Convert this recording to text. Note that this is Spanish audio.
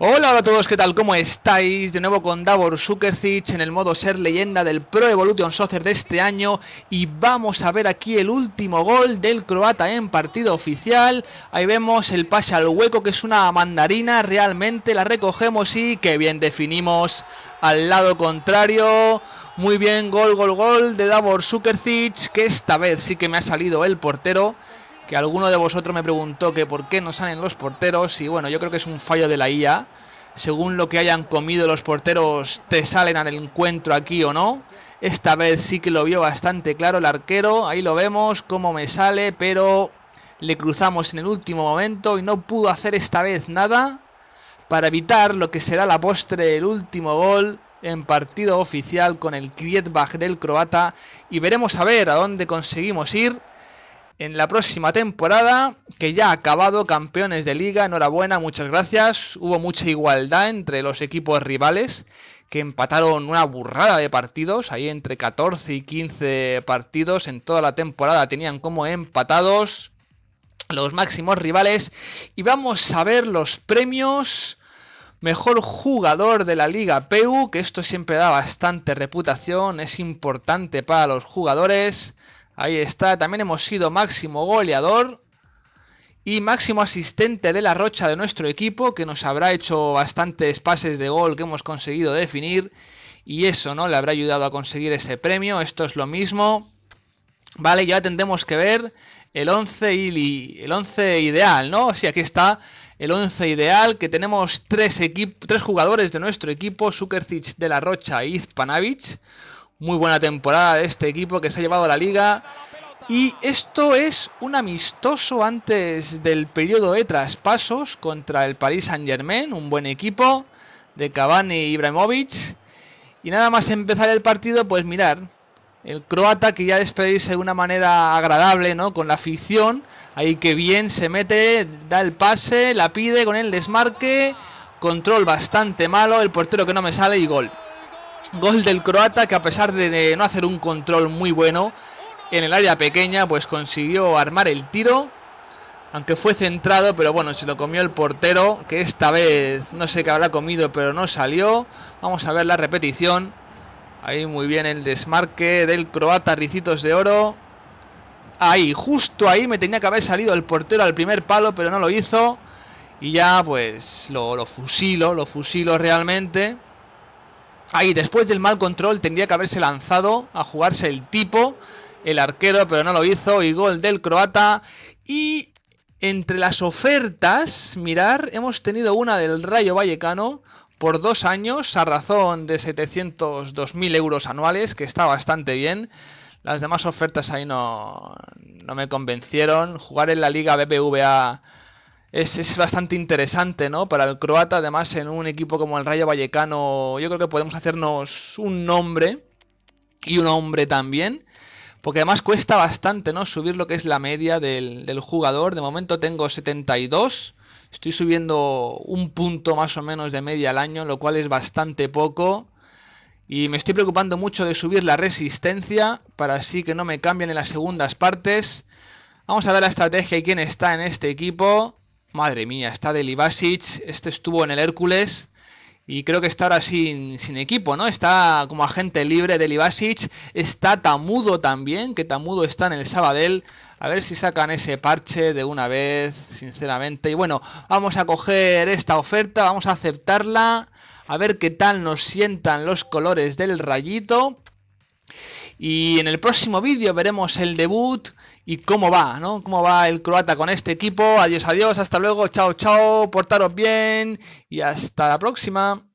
Hola, hola a todos, ¿qué tal? ¿Cómo estáis? De nuevo con Davor Sukercic en el modo ser leyenda del Pro Evolution Soccer de este año y vamos a ver aquí el último gol del croata en partido oficial. Ahí vemos el pase al hueco que es una mandarina, realmente la recogemos y que bien definimos al lado contrario. Muy bien, gol, gol, gol de Davor Sukercic que esta vez sí que me ha salido el portero que alguno de vosotros me preguntó que por qué no salen los porteros y bueno, yo creo que es un fallo de la IA. Según lo que hayan comido los porteros, te salen al encuentro aquí o no. Esta vez sí que lo vio bastante claro el arquero, ahí lo vemos, cómo me sale, pero le cruzamos en el último momento y no pudo hacer esta vez nada para evitar lo que será la postre del último gol en partido oficial con el Krietbach del croata y veremos a ver a dónde conseguimos ir en la próxima temporada, que ya ha acabado, campeones de liga, enhorabuena, muchas gracias. Hubo mucha igualdad entre los equipos rivales, que empataron una burrada de partidos, ahí entre 14 y 15 partidos en toda la temporada tenían como empatados los máximos rivales. Y vamos a ver los premios. Mejor jugador de la Liga PU, que esto siempre da bastante reputación, es importante para los jugadores. Ahí está. También hemos sido máximo goleador y máximo asistente de la rocha de nuestro equipo, que nos habrá hecho bastantes pases de gol que hemos conseguido definir. Y eso, ¿no? Le habrá ayudado a conseguir ese premio. Esto es lo mismo. Vale, ya tendremos que ver el 11 y el 11 ideal, ¿no? Sí, aquí está el 11 ideal, que tenemos tres, jugadores de nuestro equipo, Sukercic de la Rocha y Izpanavich. Muy buena temporada de este equipo que se ha llevado a la liga. Y esto es un amistoso antes del periodo de traspasos contra el Paris Saint-Germain, un buen equipo de Cavani y Ibrahimovic. Y nada más empezar el partido, pues mirar, el croata que ya despedirse de una manera agradable, ¿no? Con la afición, ahí que bien se mete, da el pase, la pide con el desmarque, control bastante malo, el portero que no me sale y gol. Gol del croata que a pesar de no hacer un control muy bueno en el área pequeña, pues consiguió armar el tiro. Aunque fue centrado, pero bueno, se lo comió el portero, que esta vez no sé qué habrá comido, pero no salió. Vamos a ver la repetición. Ahí muy bien el desmarque del croata Ricitos de Oro. Ahí, justo ahí me tenía que haber salido el portero al primer palo, pero no lo hizo. Y ya pues lo, lo fusilo, lo fusilo realmente. Ahí, después del mal control, tendría que haberse lanzado a jugarse el tipo, el arquero, pero no lo hizo. Y gol del croata. Y entre las ofertas, mirar, hemos tenido una del Rayo Vallecano por dos años a razón de 702.000 euros anuales, que está bastante bien. Las demás ofertas ahí no, no me convencieron. Jugar en la Liga BBVA es, bastante interesante, ¿no? Para el croata, además, en un equipo como el Rayo Vallecano, yo creo que podemos hacernos un nombre y un hombre también. Porque además cuesta bastante, ¿no? Subir lo que es la media del, del jugador. De momento tengo 72. Estoy subiendo un punto más o menos de media al año, lo cual es bastante poco. Y me estoy preocupando mucho de subir la resistencia para así que no me cambien en las segundas partes. Vamos a ver la estrategia y quién está en este equipo. Madre mía, está de este estuvo en el Hércules y creo que está ahora sin, equipo, ¿no? Está como agente libre de está Tamudo también, que Tamudo está en el Sabadell. A ver si sacan ese parche de una vez, sinceramente. Y bueno, vamos a coger esta oferta, vamos a aceptarla, a ver qué tal nos sientan los colores del rayito. Y en el próximo vídeo veremos el debut y cómo va, ¿no? Cómo va el croata con este equipo. Adiós, adiós, hasta luego, chao, chao, portaros bien y hasta la próxima.